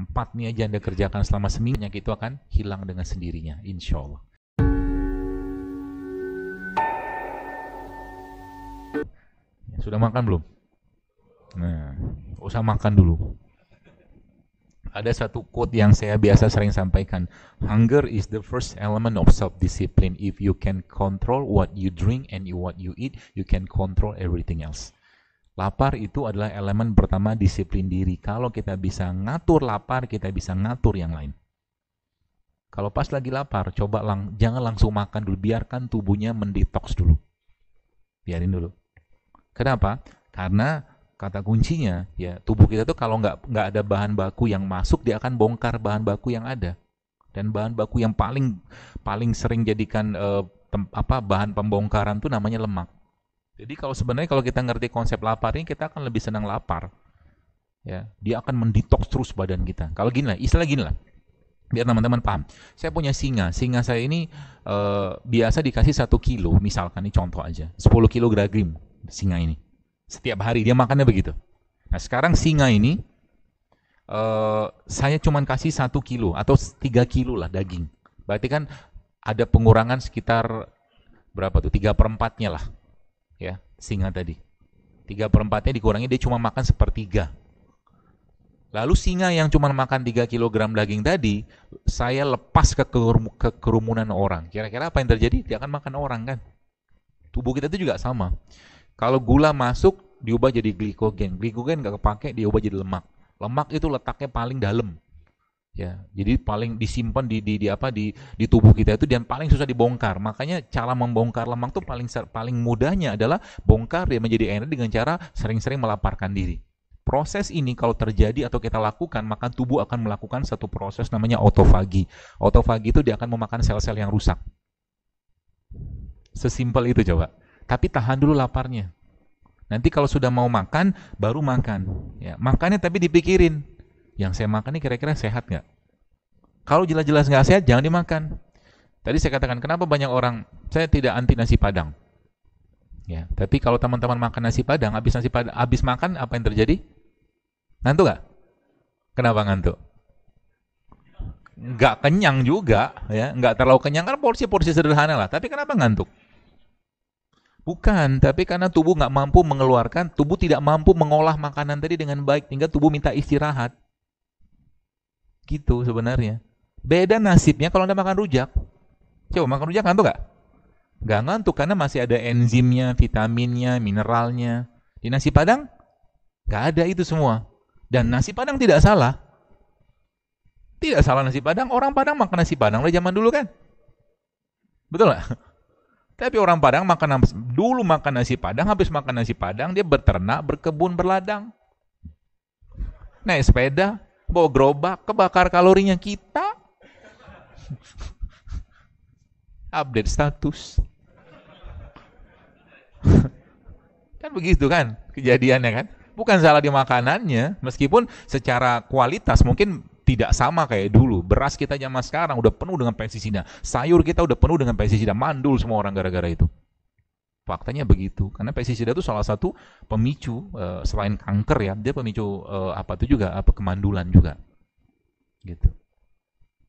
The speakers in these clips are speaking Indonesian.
Empat nih aja Anda kerjakan selama seminggu, penyakit itu akan hilang dengan sendirinya, insya Allah. Ya, sudah makan belum? Nah, usah makan dulu. Ada satu quote yang saya biasa sering sampaikan. Hunger is the first element of self-discipline. If you can control what you drink and what you eat, you can control everything else. Lapar itu adalah elemen pertama disiplin diri. Kalau kita bisa ngatur lapar, kita bisa ngatur yang lain. Kalau pas lagi lapar, coba lang jangan langsung makan dulu, biarkan tubuhnya mendetoks dulu. Biarin dulu. Kenapa? Karena kata kuncinya ya tubuh kita tuh kalau nggak nggak ada bahan baku yang masuk dia akan bongkar bahan baku yang ada dan bahan baku yang paling paling sering jadikan eh, apa bahan pembongkaran tuh namanya lemak jadi kalau sebenarnya kalau kita ngerti konsep lapar ini kita akan lebih senang lapar. Ya, dia akan mendetoks terus badan kita. Kalau gini lah, istilah gini lah. Biar teman-teman paham. Saya punya singa. Singa saya ini e, biasa dikasih satu kilo, misalkan ini contoh aja. 10 kilo gragrim singa ini. Setiap hari dia makannya begitu. Nah, sekarang singa ini e, saya cuman kasih satu kilo atau tiga kilo lah daging. Berarti kan ada pengurangan sekitar berapa tuh? tiga per 4 lah ya singa tadi. Tiga perempatnya dikurangi dia cuma makan sepertiga. Lalu singa yang cuma makan 3 kg daging tadi, saya lepas ke, ke kerumunan orang. Kira-kira apa yang terjadi? Dia akan makan orang kan. Tubuh kita itu juga sama. Kalau gula masuk, diubah jadi glikogen. Glikogen nggak kepake, diubah jadi lemak. Lemak itu letaknya paling dalam ya jadi paling disimpan di, di, di apa di di tubuh kita itu dan paling susah dibongkar makanya cara membongkar lemak tuh paling paling mudahnya adalah bongkar dia menjadi energi dengan cara sering-sering melaparkan diri proses ini kalau terjadi atau kita lakukan maka tubuh akan melakukan satu proses namanya autofagi autofagi itu dia akan memakan sel-sel yang rusak sesimpel itu coba tapi tahan dulu laparnya nanti kalau sudah mau makan baru makan ya makannya tapi dipikirin yang saya makan ini kira-kira sehat nggak? Kalau jelas-jelas nggak sehat, jangan dimakan. Tadi saya katakan, kenapa banyak orang, saya tidak anti nasi padang. Ya, tapi kalau teman-teman makan nasi padang, habis nasi padang, habis makan, apa yang terjadi? Ngantuk nggak? Kenapa ngantuk? Nggak kenyang juga, ya, nggak terlalu kenyang kan porsi-porsi sederhana lah. Tapi kenapa ngantuk? Bukan, tapi karena tubuh nggak mampu mengeluarkan, tubuh tidak mampu mengolah makanan tadi dengan baik, sehingga tubuh minta istirahat. Gitu sebenarnya. Beda nasibnya kalau Anda makan rujak. Coba makan rujak ngantuk nggak? Nggak ngantuk karena masih ada enzimnya, vitaminnya, mineralnya. Di nasi padang gak ada itu semua. Dan nasi padang tidak salah. Tidak salah nasi padang. Orang padang makan nasi padang dari zaman dulu kan? Betul lah Tapi orang Padang makan dulu makan nasi Padang, habis makan nasi Padang dia beternak, berkebun, berladang. Naik sepeda, bawa gerobak, kebakar kalorinya kita. Update status. kan begitu kan kejadiannya kan? Bukan salah di makanannya, meskipun secara kualitas mungkin tidak sama kayak dulu. Beras kita zaman sekarang udah penuh dengan pestisida, sayur kita udah penuh dengan pestisida, mandul semua orang gara-gara itu faktanya begitu karena pestisida itu salah satu pemicu eh, selain kanker ya dia pemicu eh, apa itu juga apa kemandulan juga gitu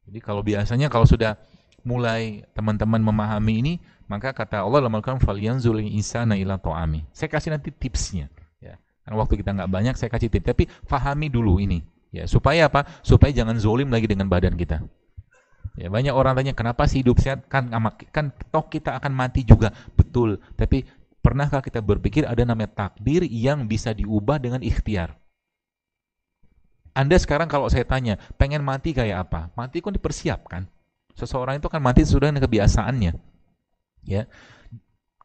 jadi kalau biasanya kalau sudah mulai teman-teman memahami ini maka kata Allah dalam Al-Quran falyanzul insana ila ta'ami saya kasih nanti tipsnya ya karena waktu kita nggak banyak saya kasih tips tapi fahami dulu ini ya supaya apa supaya jangan zolim lagi dengan badan kita Ya, banyak orang tanya kenapa sih hidup sehat kan kan toh kita akan mati juga betul, tapi pernahkah kita berpikir ada namanya takdir yang bisa diubah dengan ikhtiar? Anda sekarang kalau saya tanya, pengen mati kayak apa? Mati kan dipersiapkan. Seseorang itu kan mati sudah dengan kebiasaannya. Ya.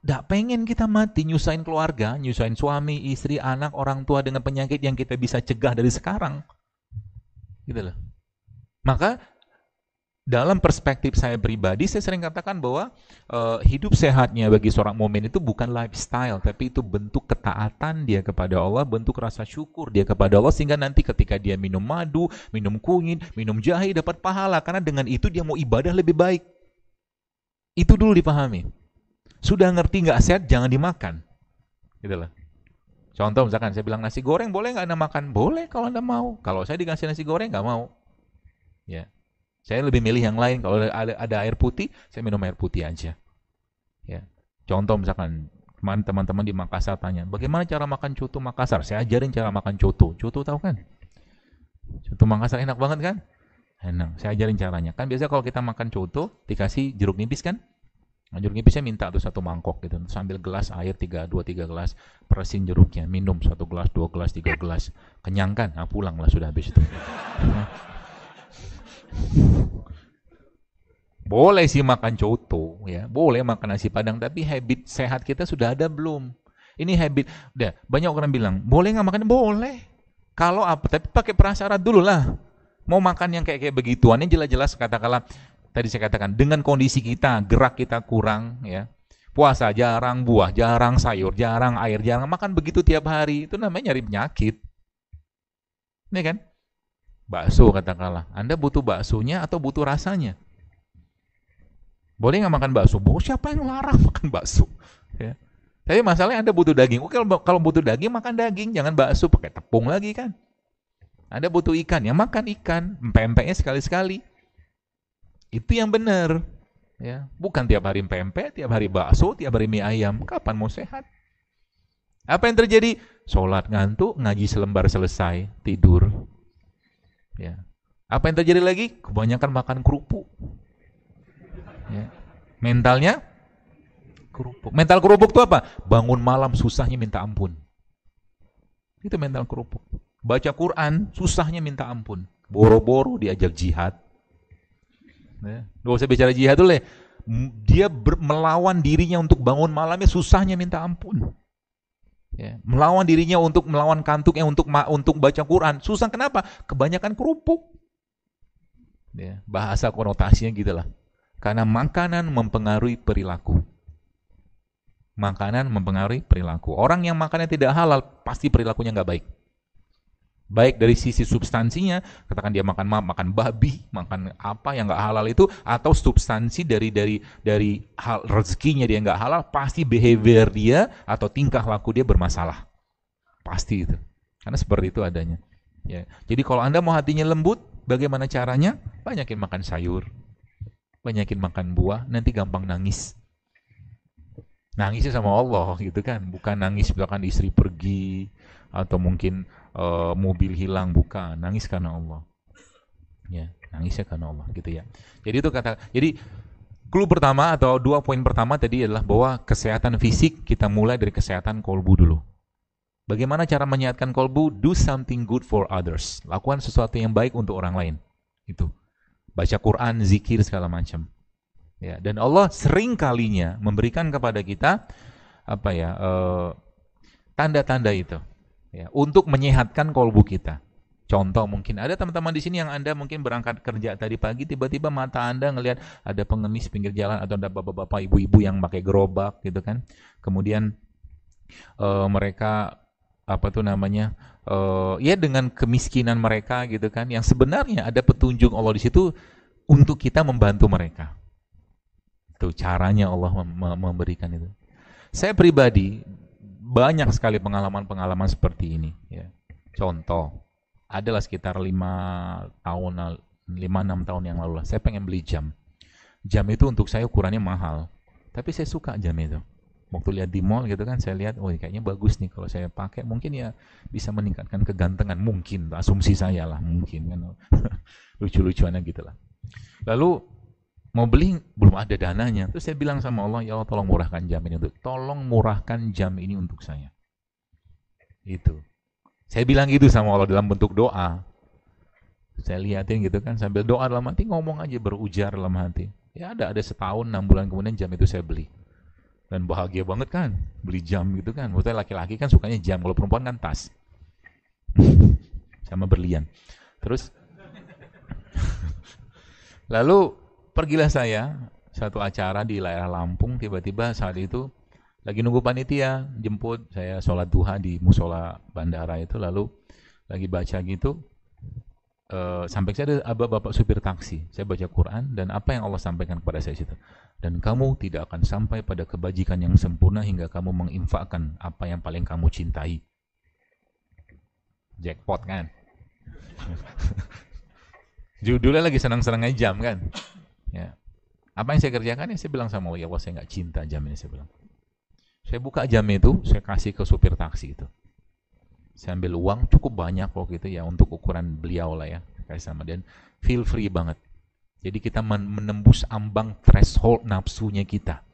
Tidak pengen kita mati, nyusahin keluarga, nyusahin suami, istri, anak, orang tua dengan penyakit yang kita bisa cegah dari sekarang. Gitu loh. Maka dalam perspektif saya pribadi, saya sering katakan bahwa uh, hidup sehatnya bagi seorang momen itu bukan lifestyle, tapi itu bentuk ketaatan dia kepada Allah, bentuk rasa syukur dia kepada Allah, sehingga nanti ketika dia minum madu, minum kunyit, minum jahe, dapat pahala, karena dengan itu dia mau ibadah lebih baik. Itu dulu dipahami. Sudah ngerti nggak sehat, jangan dimakan. itulah Contoh misalkan saya bilang nasi goreng boleh nggak anda makan? Boleh kalau anda mau. Kalau saya dikasih nasi goreng nggak mau. Ya, saya lebih milih yang lain. Kalau ada, ada air putih, saya minum air putih aja. Ya. Contoh misalkan teman-teman di Makassar tanya, bagaimana cara makan coto Makassar? Saya ajarin cara makan coto. Coto tahu kan? Coto Makassar enak banget kan? Enak. Saya ajarin caranya. Kan biasa kalau kita makan coto, dikasih jeruk nipis kan? Nah, jeruk nipisnya minta tuh satu mangkok gitu. Sambil gelas air tiga dua tiga gelas, peresin jeruknya, minum satu gelas, dua gelas, tiga gelas. Kenyang kan? Nah, pulang lah sudah habis itu. Boleh sih makan coto, ya. Boleh makan nasi padang, tapi habit sehat kita sudah ada belum? Ini habit. Udah, ya, banyak orang bilang, boleh nggak makan? Boleh. Kalau apa? Tapi pakai prasyarat dulu lah. Mau makan yang kayak kayak begituan, ini jelas-jelas katakanlah tadi saya katakan dengan kondisi kita, gerak kita kurang, ya. Puasa jarang buah, jarang sayur, jarang air, jarang makan begitu tiap hari. Itu namanya nyari penyakit. Ini iya kan? bakso katakanlah. Anda butuh baksonya atau butuh rasanya? Boleh nggak makan bakso? Bo, siapa yang larang makan bakso? Ya. Tapi masalahnya Anda butuh daging. Oke, oh, kalau butuh daging makan daging, jangan bakso pakai tepung lagi kan. Anda butuh ikan, ya makan ikan, pempeknya sekali-sekali. Itu yang benar. Ya, bukan tiap hari pempek, tiap hari bakso, tiap hari mie ayam. Kapan mau sehat? Apa yang terjadi? Sholat ngantuk, ngaji selembar selesai, tidur. Ya. Apa yang terjadi lagi? Kebanyakan makan kerupuk. Ya. Mentalnya kerupuk. Mental kerupuk itu apa? Bangun malam susahnya minta ampun. Itu mental kerupuk. Baca Quran susahnya minta ampun. Boro-boro diajak jihad. Ya. Gak usah bicara jihad dulu ya. Dia ber, melawan dirinya untuk bangun malamnya susahnya minta ampun ya, melawan dirinya untuk melawan kantuknya untuk untuk baca Quran susah kenapa kebanyakan kerupuk ya, bahasa konotasinya gitulah karena makanan mempengaruhi perilaku makanan mempengaruhi perilaku orang yang makannya tidak halal pasti perilakunya nggak baik baik dari sisi substansinya katakan dia makan makan babi makan apa yang nggak halal itu atau substansi dari dari dari hal rezekinya dia nggak halal pasti behavior dia atau tingkah laku dia bermasalah pasti itu karena seperti itu adanya ya jadi kalau anda mau hatinya lembut bagaimana caranya banyakin makan sayur banyakin makan buah nanti gampang nangis nangisnya sama Allah gitu kan bukan nangis bahkan istri pergi atau mungkin uh, mobil hilang bukan nangis karena Allah ya nangisnya karena Allah gitu ya jadi itu kata jadi clue pertama atau dua poin pertama tadi adalah bahwa kesehatan fisik kita mulai dari kesehatan kolbu dulu bagaimana cara menyehatkan kolbu do something good for others lakukan sesuatu yang baik untuk orang lain itu baca Quran zikir segala macam ya dan Allah sering kalinya memberikan kepada kita apa ya uh, eh, tanda -tanda itu ya, untuk menyehatkan kolbu kita. Contoh mungkin ada teman-teman di sini yang Anda mungkin berangkat kerja tadi pagi tiba-tiba mata Anda ngelihat ada pengemis pinggir jalan atau ada bapak-bapak ibu-ibu yang pakai gerobak gitu kan. Kemudian uh, mereka apa tuh namanya uh, ya dengan kemiskinan mereka gitu kan yang sebenarnya ada petunjuk Allah di situ untuk kita membantu mereka itu caranya Allah memberikan itu saya pribadi banyak sekali pengalaman-pengalaman seperti ini. Ya. Contoh, adalah sekitar lima tahun, lima enam tahun yang lalu lah. Saya pengen beli jam. Jam itu untuk saya ukurannya mahal, tapi saya suka jam itu. Waktu lihat di mall gitu kan, saya lihat, oh kayaknya bagus nih kalau saya pakai, mungkin ya bisa meningkatkan kegantengan, mungkin asumsi saya lah, mungkin kan lucu-lucuannya gitulah. Lalu mau beli belum ada dananya. Terus saya bilang sama Allah, ya Allah tolong murahkan jam ini untuk tolong murahkan jam ini untuk saya. Itu. Saya bilang gitu sama Allah dalam bentuk doa. Saya liatin gitu kan sambil doa dalam hati ngomong aja berujar dalam hati. Ya ada ada setahun enam bulan kemudian jam itu saya beli. Dan bahagia banget kan beli jam gitu kan. Maksudnya laki-laki kan sukanya jam, kalau perempuan kan tas. sama berlian. Terus lalu pergilah saya satu acara di daerah Lampung tiba-tiba saat itu lagi nunggu panitia jemput saya sholat duha di musola bandara itu lalu lagi baca gitu e, sampai saya ada bapak supir taksi saya baca Quran dan apa yang Allah sampaikan kepada saya situ dan kamu tidak akan sampai pada kebajikan yang sempurna hingga kamu menginfakkan apa yang paling kamu cintai jackpot kan judulnya lagi senang senangnya jam kan Ya. Apa yang saya kerjakan ya saya bilang sama Allah, ya Allah saya nggak cinta jam ini saya bilang. Saya buka jam itu, saya kasih ke supir taksi itu. Saya ambil uang cukup banyak waktu itu ya untuk ukuran beliau lah ya. Kasih sama dan feel free banget. Jadi kita menembus ambang threshold nafsunya kita.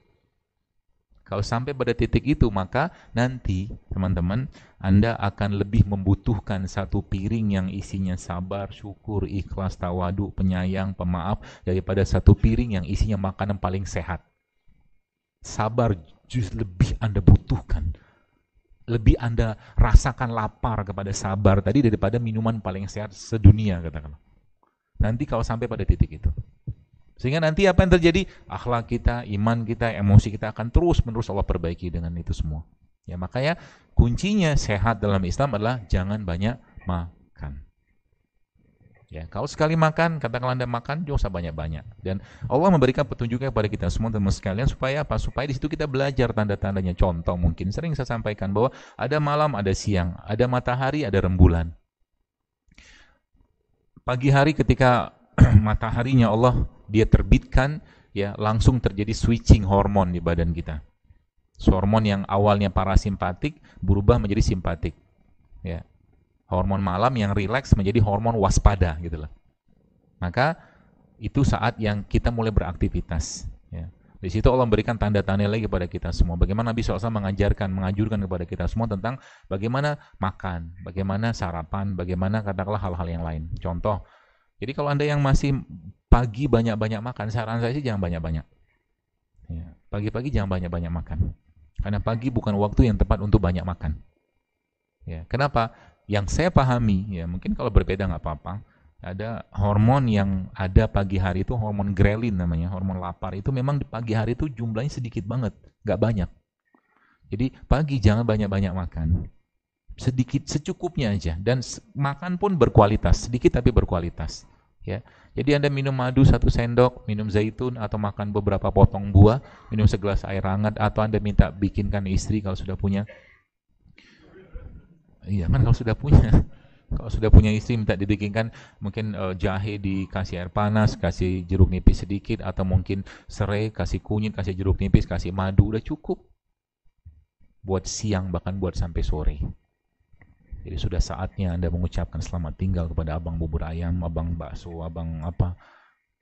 Kalau sampai pada titik itu, maka nanti teman-teman Anda akan lebih membutuhkan satu piring yang isinya sabar, syukur, ikhlas, tawadu, penyayang, pemaaf daripada satu piring yang isinya makanan paling sehat. Sabar justru lebih Anda butuhkan lebih Anda rasakan lapar kepada sabar tadi daripada minuman paling sehat sedunia katakanlah. Nanti kalau sampai pada titik itu. Sehingga nanti apa yang terjadi? Akhlak kita, iman kita, emosi kita akan terus-menerus Allah perbaiki dengan itu semua. Ya, makanya kuncinya sehat dalam Islam adalah jangan banyak makan. Ya, kalau sekali makan, katakanlah Anda makan, jangan usah banyak-banyak. Dan Allah memberikan petunjuknya kepada kita semua teman sekalian supaya apa? Supaya di situ kita belajar tanda-tandanya. Contoh mungkin sering saya sampaikan bahwa ada malam, ada siang, ada matahari, ada rembulan. Pagi hari ketika mataharinya Allah dia terbitkan ya langsung terjadi switching hormon di badan kita. Hormon yang awalnya parasimpatik berubah menjadi simpatik. Ya. Hormon malam yang rileks menjadi hormon waspada gitu loh. Maka itu saat yang kita mulai beraktivitas. Ya. Di situ Allah memberikan tanda-tanda lagi kepada kita semua. Bagaimana Nabi SAW mengajarkan, mengajurkan kepada kita semua tentang bagaimana makan, bagaimana sarapan, bagaimana katakanlah hal-hal yang lain. Contoh, jadi kalau Anda yang masih pagi banyak-banyak makan. Saran saya sih jangan banyak-banyak. Ya, pagi-pagi jangan banyak-banyak makan. Karena pagi bukan waktu yang tepat untuk banyak makan. Ya, kenapa? Yang saya pahami, ya mungkin kalau berbeda nggak apa-apa. Ada hormon yang ada pagi hari itu hormon grelin namanya, hormon lapar itu memang di pagi hari itu jumlahnya sedikit banget, nggak banyak. Jadi pagi jangan banyak-banyak makan sedikit secukupnya aja dan makan pun berkualitas sedikit tapi berkualitas ya. Jadi Anda minum madu satu sendok, minum zaitun atau makan beberapa potong buah, minum segelas air hangat atau Anda minta bikinkan istri kalau sudah punya. Iya kan kalau sudah punya. Kalau sudah punya istri minta dibikinkan mungkin uh, jahe dikasih air panas, kasih jeruk nipis sedikit atau mungkin serai, kasih kunyit, kasih jeruk nipis, kasih madu udah cukup. Buat siang bahkan buat sampai sore. Jadi sudah saatnya Anda mengucapkan selamat tinggal kepada abang bubur ayam, abang bakso, abang apa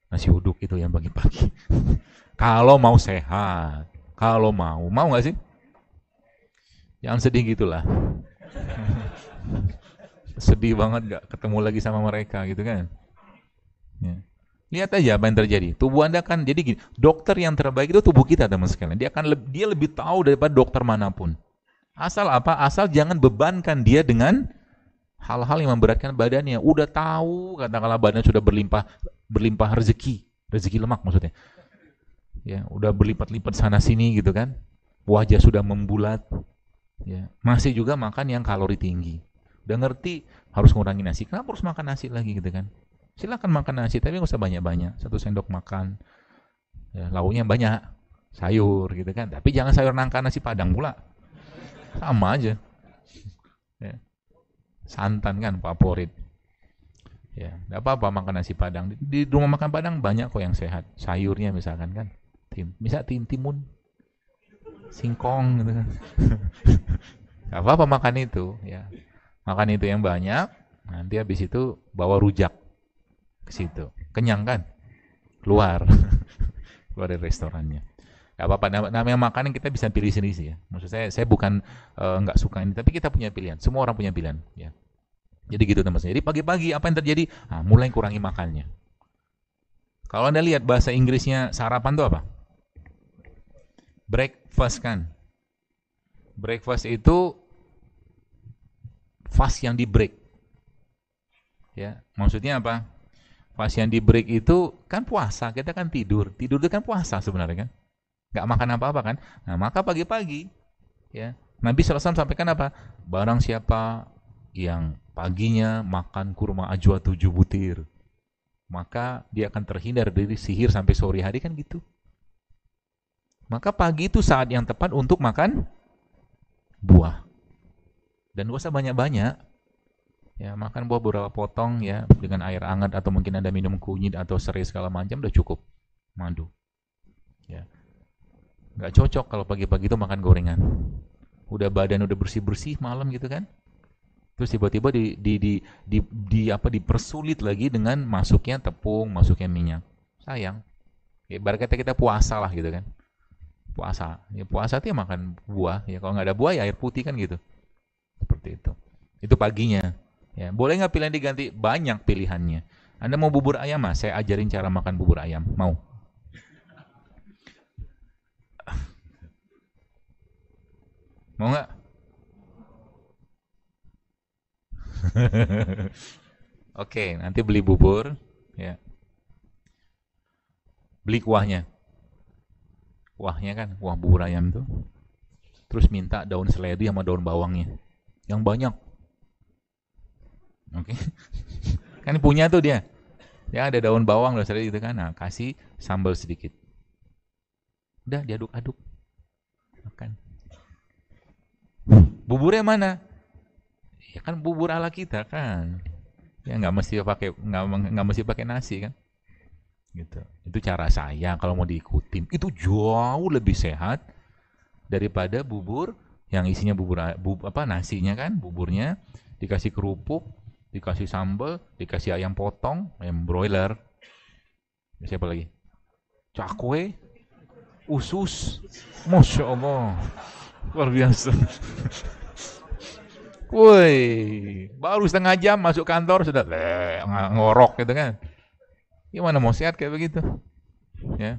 nasi uduk itu yang pagi-pagi. kalau mau sehat, kalau mau, mau nggak sih? Jangan sedih gitulah. sedih banget nggak ketemu lagi sama mereka gitu kan? Ya. Lihat aja apa yang terjadi. Tubuh Anda kan jadi gini, dokter yang terbaik itu tubuh kita teman sekalian. Dia akan dia lebih tahu daripada dokter manapun. Asal apa? Asal jangan bebankan dia dengan hal-hal yang memberatkan badannya. Udah tahu katakanlah badannya sudah berlimpah berlimpah rezeki, rezeki lemak maksudnya. Ya, udah berlipat-lipat sana sini gitu kan. Wajah sudah membulat. Ya, masih juga makan yang kalori tinggi. Udah ngerti harus ngurangi nasi. Kenapa harus makan nasi lagi gitu kan? Silakan makan nasi tapi nggak usah banyak-banyak. Satu sendok makan. Ya, lauknya banyak, sayur gitu kan. Tapi jangan sayur nangka nasi padang pula sama aja ya. santan kan favorit ya nggak apa-apa makan nasi padang di, di rumah makan padang banyak kok yang sehat sayurnya misalkan kan tim misal tim timun singkong gitu kan nggak apa-apa makan itu ya makan itu yang banyak nanti habis itu bawa rujak ke situ kenyang kan keluar keluar dari restorannya Gak apa-apa, namanya makanan kita bisa pilih sendiri sih ya. Maksud saya, saya bukan eh, nggak uh, suka ini, tapi kita punya pilihan. Semua orang punya pilihan. Ya. Jadi gitu teman teman Jadi pagi-pagi apa yang terjadi? Nah, mulai kurangi makannya. Kalau Anda lihat bahasa Inggrisnya sarapan itu apa? Breakfast kan. Breakfast itu fast yang di break. Ya, maksudnya apa? Fast yang di break itu kan puasa, kita kan tidur. Tidur itu kan puasa sebenarnya kan nggak makan apa-apa kan nah maka pagi-pagi ya Nabi selesai sampaikan apa barang siapa yang paginya makan kurma ajwa tujuh butir maka dia akan terhindar dari sihir sampai sore hari kan gitu maka pagi itu saat yang tepat untuk makan buah dan gak usah banyak-banyak ya makan buah beberapa potong ya dengan air hangat atau mungkin ada minum kunyit atau serai segala macam udah cukup madu ya Nggak cocok kalau pagi-pagi itu makan gorengan. Udah badan udah bersih-bersih malam gitu kan. Terus tiba-tiba di, di, di, di, di apa dipersulit lagi dengan masuknya tepung, masuknya minyak. Sayang. Ya, kata kita puasa lah gitu kan. Puasa. Ya, puasa itu ya makan buah. Ya, kalau nggak ada buah ya air putih kan gitu. Seperti itu. Itu paginya. Ya, boleh nggak pilihan diganti? Banyak pilihannya. Anda mau bubur ayam, mas? Saya ajarin cara makan bubur ayam. Mau? Mau nggak? Oke, nanti beli bubur, ya. Beli kuahnya. Kuahnya kan, kuah bubur ayam tuh. Terus minta daun seledri sama daun bawangnya. Yang banyak. Oke. Okay. kan punya tuh dia. Ya ada daun bawang, daun seledri gitu kan. Nah, kasih sambal sedikit. Udah diaduk-aduk. Makan buburnya mana ya kan bubur ala kita kan ya nggak mesti pakai nggak nggak mesti pakai nasi kan gitu itu cara saya kalau mau diikutin itu jauh lebih sehat daripada bubur yang isinya bubur bu, apa nasinya kan buburnya dikasih kerupuk dikasih sambal dikasih ayam potong ayam broiler ya, siapa lagi cakwe usus masya allah luar biasa Woi, baru setengah jam masuk kantor sudah leh, ngorok gitu kan. Gimana mau sehat kayak begitu? Ya.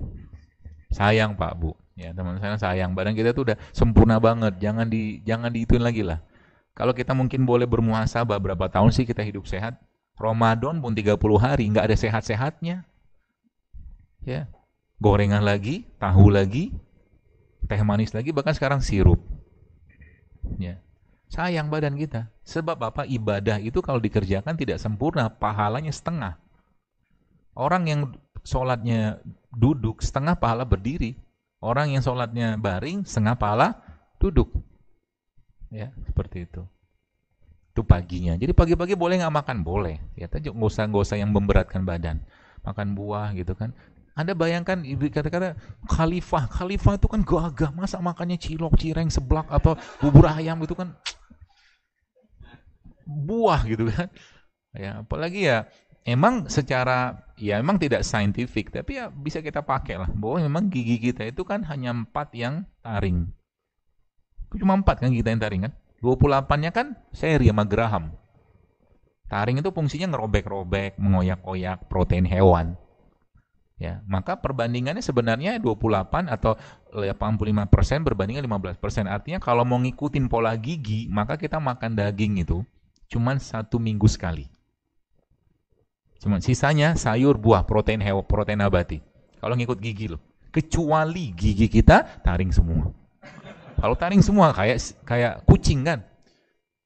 Sayang Pak Bu, ya teman saya sayang. Badan kita tuh udah sempurna banget, jangan di jangan diituin lagi lah. Kalau kita mungkin boleh bermuasabah berapa tahun sih kita hidup sehat? Ramadan pun 30 hari nggak ada sehat-sehatnya. Ya. Gorengan lagi, tahu lagi, teh manis lagi bahkan sekarang sirup ya sayang badan kita sebab apa ibadah itu kalau dikerjakan tidak sempurna pahalanya setengah orang yang sholatnya duduk setengah pahala berdiri orang yang sholatnya baring setengah pahala duduk ya seperti itu itu paginya jadi pagi-pagi boleh nggak makan boleh ya nggak usah nggak usah yang memberatkan badan makan buah gitu kan anda bayangkan kata-kata khalifah, khalifah itu kan gagah masa makannya cilok, cireng, seblak atau bubur ayam itu kan buah gitu kan. Ya, apalagi ya emang secara ya emang tidak saintifik tapi ya bisa kita pakai lah bahwa memang gigi kita itu kan hanya empat yang taring cuma empat kan kita yang taring kan 28 nya kan seri sama geraham taring itu fungsinya ngerobek-robek mengoyak-oyak protein hewan ya maka perbandingannya sebenarnya 28 atau 85 eh, persen berbandingan 15 persen artinya kalau mau ngikutin pola gigi maka kita makan daging itu cuman satu minggu sekali cuman sisanya sayur buah protein hewan protein nabati kalau ngikut gigi loh kecuali gigi kita taring semua kalau taring semua kayak kayak kucing kan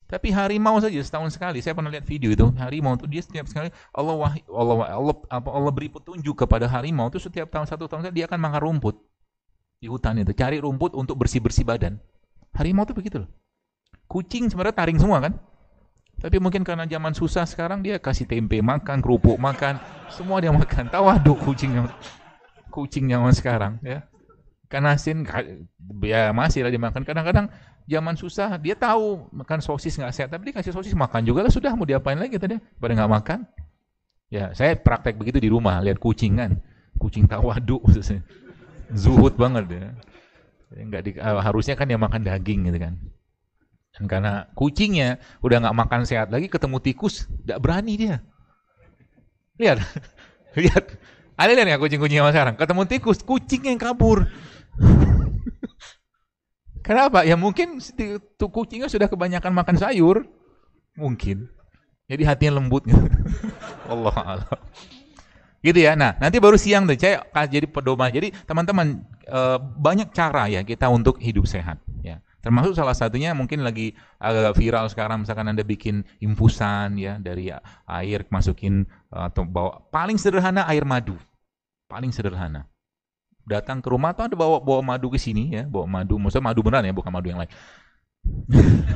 tapi harimau saja setahun sekali. Saya pernah lihat video itu harimau itu dia setiap sekali Allah wah, Allah Allah apa Allah beri petunjuk kepada harimau itu setiap tahun satu tahun sekali dia akan makan rumput di hutan itu cari rumput untuk bersih bersih badan. Harimau itu begitu loh. Kucing sebenarnya taring semua kan. Tapi mungkin karena zaman susah sekarang dia kasih tempe makan, kerupuk makan, semua dia makan. Tawaduk kucingnya kucing yang sekarang ya. Kan asin ya masih lah dimakan. Kadang-kadang zaman susah dia tahu makan sosis nggak sehat tapi dia kasih sosis makan juga lah sudah mau diapain lagi tadi pada nggak makan ya saya praktek begitu di rumah lihat kucing kan kucing tawadu aduk zuhud banget ya nggak di, eh, harusnya kan dia makan daging gitu kan dan karena kucingnya udah nggak makan sehat lagi ketemu tikus nggak berani dia lihat lihat ada lihat nggak kucing-kucingnya sekarang ketemu tikus kucing yang kabur Kenapa? Ya mungkin tuh kucingnya sudah kebanyakan makan sayur. Mungkin. Jadi hatinya lembut gitu. Allah Allah. Gitu ya. Nah, nanti baru siang deh saya jadi pedoman. Jadi teman-teman e, banyak cara ya kita untuk hidup sehat ya. Termasuk salah satunya mungkin lagi agak viral sekarang misalkan Anda bikin infusan ya dari air masukin atau bawa paling sederhana air madu. Paling sederhana datang ke rumah atau ada bawa bawa madu ke sini ya, bawa madu, maksudnya madu beneran ya, bukan madu yang lain.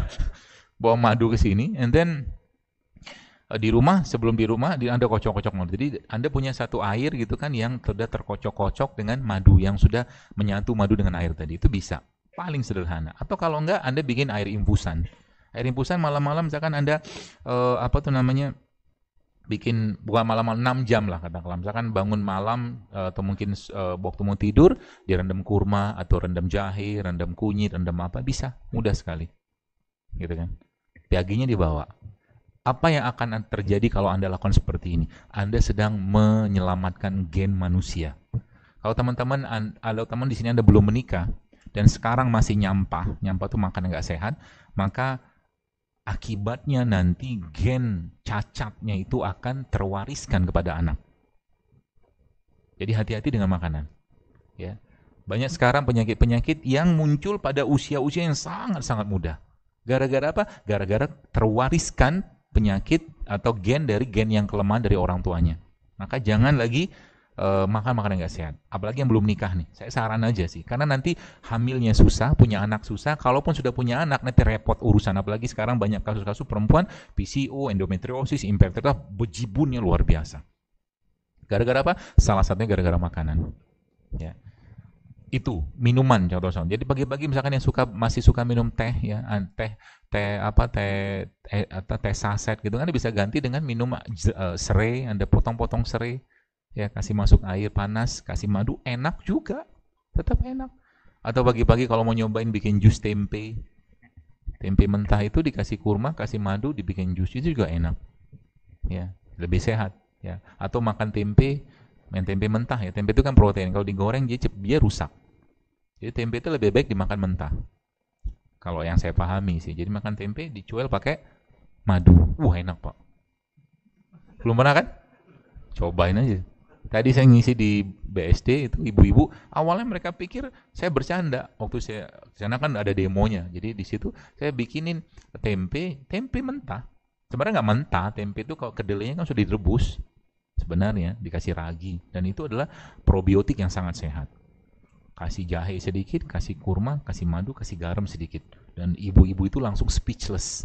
bawa madu ke sini, and then eh, di rumah sebelum di rumah di anda kocok-kocok madu. Jadi anda punya satu air gitu kan yang sudah terkocok-kocok dengan madu yang sudah menyatu madu dengan air tadi itu bisa paling sederhana. Atau kalau enggak anda bikin air imbusan. Air imbusan malam-malam misalkan anda eh, apa tuh namanya bikin bukan malam-malam 6 jam lah katakanlah misalkan bangun malam eh, atau mungkin eh, waktu mau tidur direndam kurma atau rendam jahe, rendam kunyit, rendam apa bisa mudah sekali gitu kan paginya dibawa apa yang akan terjadi kalau Anda lakukan seperti ini? Anda sedang menyelamatkan gen manusia. Kalau teman-teman, kalau teman di sini Anda belum menikah dan sekarang masih nyampah, nyampah itu makan nggak sehat, maka akibatnya nanti gen cacatnya itu akan terwariskan kepada anak. Jadi hati-hati dengan makanan. Ya. Banyak sekarang penyakit-penyakit yang muncul pada usia-usia yang sangat-sangat muda. Gara-gara apa? Gara-gara terwariskan penyakit atau gen dari gen yang kelemahan dari orang tuanya. Maka jangan lagi uh, makan makanan nggak sehat. Apalagi yang belum nikah nih. Saya saran aja sih, karena nanti hamilnya susah, punya anak susah. Kalaupun sudah punya anak nanti repot urusan. Apalagi sekarang banyak kasus-kasus perempuan PCO, endometriosis, infertilitas, bejibunnya luar biasa. Gara-gara apa? Salah satunya gara-gara makanan. Ya itu minuman contoh contohnya. Jadi pagi-pagi misalkan yang suka masih suka minum teh ya, teh teh apa teh teh, eh, teh saset gitu kan bisa ganti dengan minum uh, serai, Anda potong-potong serai ya kasih masuk air panas kasih madu enak juga tetap enak atau pagi-pagi kalau mau nyobain bikin jus tempe tempe mentah itu dikasih kurma kasih madu dibikin jus itu juga enak ya lebih sehat ya atau makan tempe main tempe mentah ya tempe itu kan protein kalau digoreng dia cep dia rusak jadi tempe itu lebih baik dimakan mentah kalau yang saya pahami sih jadi makan tempe dicuel pakai madu wah enak pak belum pernah kan cobain aja tadi saya ngisi di BSD itu ibu-ibu awalnya mereka pikir saya bercanda waktu saya sana kan ada demonya jadi di situ saya bikinin tempe tempe mentah sebenarnya nggak mentah tempe itu kalau kedelainya kan sudah direbus sebenarnya dikasih ragi dan itu adalah probiotik yang sangat sehat kasih jahe sedikit kasih kurma kasih madu kasih garam sedikit dan ibu-ibu itu langsung speechless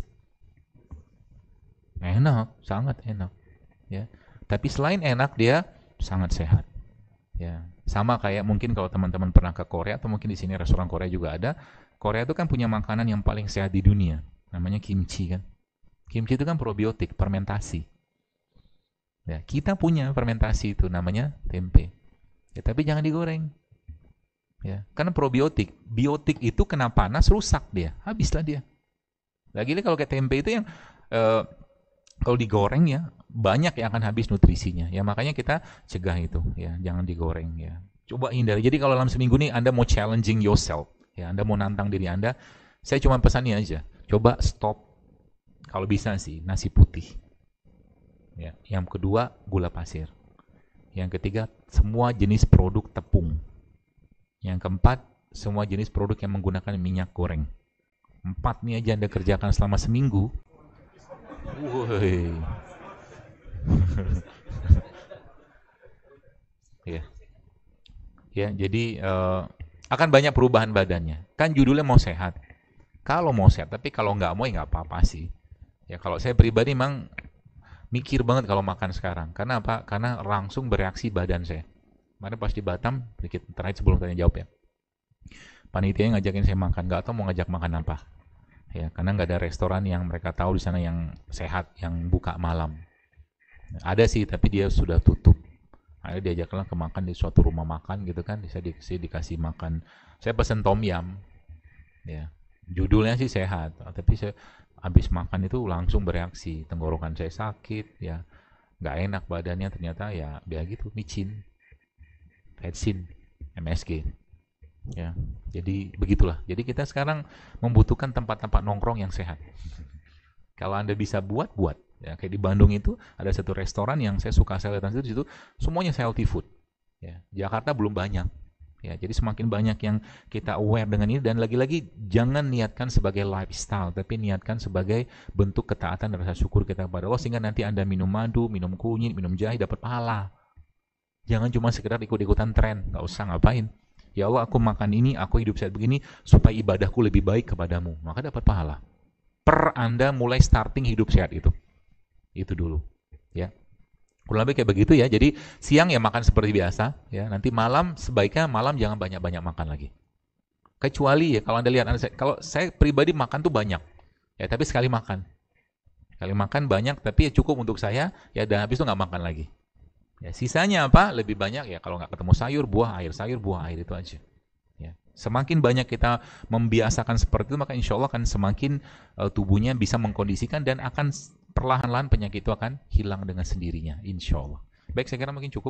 enak sangat enak ya tapi selain enak dia sangat sehat. Ya, sama kayak mungkin kalau teman-teman pernah ke Korea atau mungkin di sini restoran Korea juga ada. Korea itu kan punya makanan yang paling sehat di dunia, namanya kimchi kan. Kimchi itu kan probiotik, fermentasi. Ya, kita punya fermentasi itu namanya tempe. Ya, tapi jangan digoreng. Ya, karena probiotik, biotik itu kena panas rusak dia, habislah dia. Lagi-lagi kalau kayak tempe itu yang uh, kalau digoreng ya banyak yang akan habis nutrisinya. Ya makanya kita cegah itu ya, jangan digoreng ya. Coba hindari. Jadi kalau dalam seminggu ini Anda mau challenging yourself, ya Anda mau nantang diri Anda, saya cuma pesannya aja, coba stop kalau bisa sih nasi putih. Ya, yang kedua gula pasir. Yang ketiga semua jenis produk tepung. Yang keempat semua jenis produk yang menggunakan minyak goreng. Empat nih aja Anda kerjakan selama seminggu. Woi. ya. Ya, jadi uh, akan banyak perubahan badannya. Kan judulnya mau sehat. Kalau mau sehat, tapi kalau nggak mau ya nggak apa-apa sih. Ya kalau saya pribadi memang mikir banget kalau makan sekarang. Karena apa? Karena langsung bereaksi badan saya. Mana pas di Batam, sedikit terakhir sebelum tanya jawab ya. Panitia yang ngajakin saya makan, nggak tahu mau ngajak makan apa. Ya, karena nggak ada restoran yang mereka tahu di sana yang sehat, yang buka malam ada sih tapi dia sudah tutup akhirnya diajaklah ke makan di suatu rumah makan gitu kan bisa di, saya dikasih makan saya pesen tom yam ya judulnya sih sehat tapi saya habis makan itu langsung bereaksi tenggorokan saya sakit ya nggak enak badannya ternyata ya biar ya gitu micin vetsin MSG ya jadi begitulah jadi kita sekarang membutuhkan tempat-tempat nongkrong yang sehat kalau anda bisa buat buat Ya, kayak di Bandung itu ada satu restoran yang saya suka saya datang situ, di situ semuanya healthy food. Ya, Jakarta belum banyak. Ya, jadi semakin banyak yang kita aware dengan ini dan lagi-lagi jangan niatkan sebagai lifestyle, tapi niatkan sebagai bentuk ketaatan dan rasa syukur kita kepada Allah sehingga nanti Anda minum madu, minum kunyit, minum jahe dapat pahala. Jangan cuma sekedar ikut-ikutan tren, nggak usah ngapain. Ya Allah, aku makan ini, aku hidup sehat begini supaya ibadahku lebih baik kepadamu. Maka dapat pahala. Per Anda mulai starting hidup sehat itu. Itu dulu, ya. Kurang lebih kayak begitu ya. Jadi siang ya makan seperti biasa, ya. Nanti malam sebaiknya malam jangan banyak-banyak makan lagi. Kecuali ya kalau Anda lihat Anda, kalau saya pribadi makan tuh banyak. Ya, tapi sekali makan. Sekali makan banyak tapi ya cukup untuk saya, ya dan habis itu nggak makan lagi. Ya, sisanya apa? Lebih banyak ya kalau nggak ketemu sayur, buah, air, sayur, buah, air itu aja. Ya. Semakin banyak kita membiasakan seperti itu, maka insya Allah akan semakin uh, tubuhnya bisa mengkondisikan dan akan perlahan-lahan penyakit itu akan hilang dengan sendirinya, insya Allah. Baik, saya kira mungkin cukup.